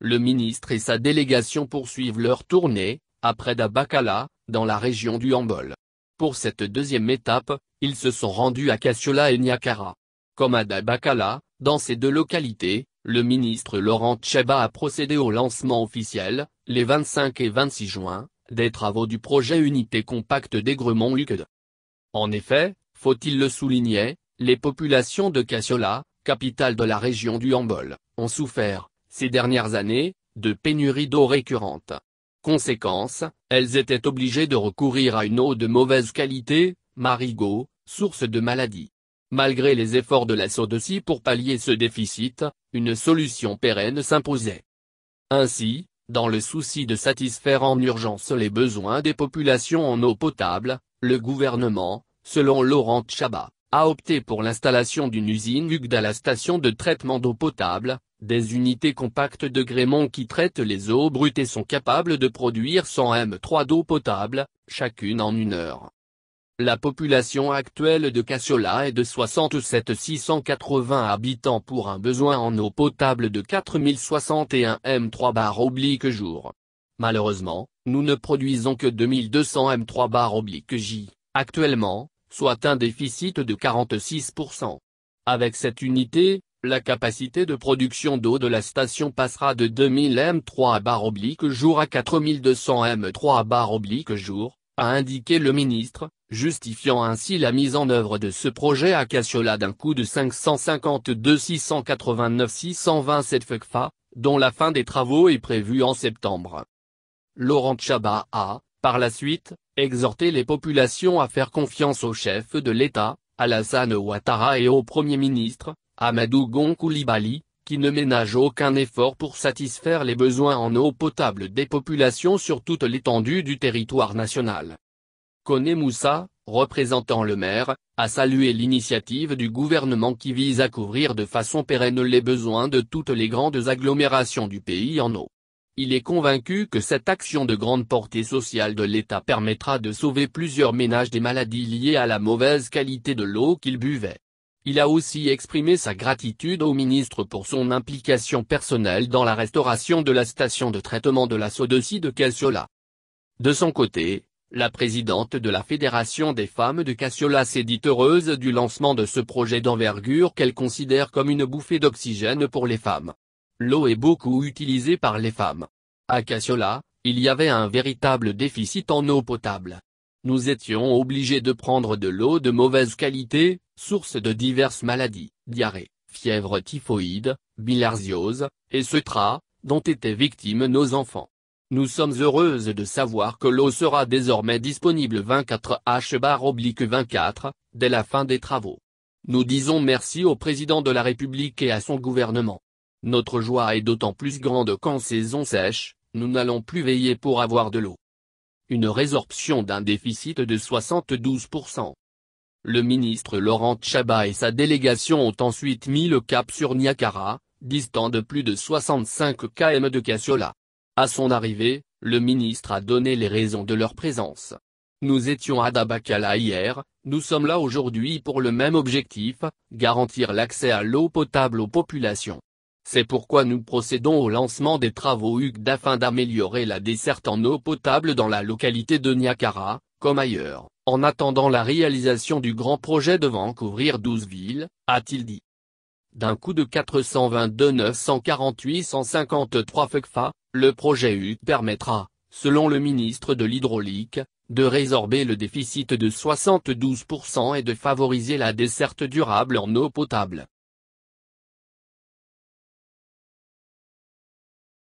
Le ministre et sa délégation poursuivent leur tournée, après Dabakala, dans la région du Hambol. Pour cette deuxième étape, ils se sont rendus à Cassiola et Nyakara. Comme à Dabakala, dans ces deux localités, le ministre Laurent Tcheba a procédé au lancement officiel, les 25 et 26 juin, des travaux du projet Unité compacte dégremont lucde En effet, faut-il le souligner, les populations de Cassiola, capitale de la région du Hambol, ont souffert, ces dernières années, de pénurie d'eau récurrente. Conséquence, elles étaient obligées de recourir à une eau de mauvaise qualité, marigot, source de maladies. Malgré les efforts de la SODECI pour pallier ce déficit, une solution pérenne s'imposait. Ainsi, dans le souci de satisfaire en urgence les besoins des populations en eau potable, le gouvernement, selon Laurent Chabat, a opté pour l'installation d'une usine UGD à la station de traitement d'eau potable, des unités compactes de Grémont qui traitent les eaux brutes et sont capables de produire 100 M3 d'eau potable, chacune en une heure. La population actuelle de Cassiola est de 67 680 habitants pour un besoin en eau potable de 4061 M3 bar oblique jour. Malheureusement, nous ne produisons que 2200 M3 bar oblique J, actuellement, soit un déficit de 46%. Avec cette unité, la capacité de production d'eau de la station passera de 2000 M3 barre oblique jour à 4200 M3 barre oblique jour, a indiqué le ministre, justifiant ainsi la mise en œuvre de ce projet à Cassiola d'un coût de 552 689 627 FECFA, dont la fin des travaux est prévue en septembre. Laurent Chabat a, par la suite, exhorter les populations à faire confiance au chef de l'État, Alassane Ouattara et au Premier ministre, Amadou Gon Coulibaly, qui ne ménage aucun effort pour satisfaire les besoins en eau potable des populations sur toute l'étendue du territoire national. Kone Moussa, représentant le maire, a salué l'initiative du gouvernement qui vise à couvrir de façon pérenne les besoins de toutes les grandes agglomérations du pays en eau. Il est convaincu que cette action de grande portée sociale de l'État permettra de sauver plusieurs ménages des maladies liées à la mauvaise qualité de l'eau qu'ils buvaient. Il a aussi exprimé sa gratitude au ministre pour son implication personnelle dans la restauration de la station de traitement de la sodocie de Cassiola. De son côté, la présidente de la Fédération des femmes de Cassiola s'est dite heureuse du lancement de ce projet d'envergure qu'elle considère comme une bouffée d'oxygène pour les femmes l'eau est beaucoup utilisée par les femmes. À Cassiola, il y avait un véritable déficit en eau potable. Nous étions obligés de prendre de l'eau de mauvaise qualité, source de diverses maladies, diarrhée, fièvre typhoïde, bilharziose, et cetra, dont étaient victimes nos enfants. Nous sommes heureuses de savoir que l'eau sera désormais disponible 24H-24, dès la fin des travaux. Nous disons merci au président de la République et à son gouvernement. Notre joie est d'autant plus grande qu'en saison sèche, nous n'allons plus veiller pour avoir de l'eau. Une résorption d'un déficit de 72%. Le ministre Laurent Chabat et sa délégation ont ensuite mis le cap sur Nyakara, distant de plus de 65 km de Cassiola. À son arrivée, le ministre a donné les raisons de leur présence. Nous étions à Dabakala hier, nous sommes là aujourd'hui pour le même objectif, garantir l'accès à l'eau potable aux populations. C'est pourquoi nous procédons au lancement des travaux UGD afin d'améliorer la desserte en eau potable dans la localité de Nyakara, comme ailleurs, en attendant la réalisation du grand projet devant couvrir 12 villes, a-t-il dit. D'un coût de 422 948 153 FECFA, le projet UGD permettra, selon le ministre de l'Hydraulique, de résorber le déficit de 72% et de favoriser la desserte durable en eau potable.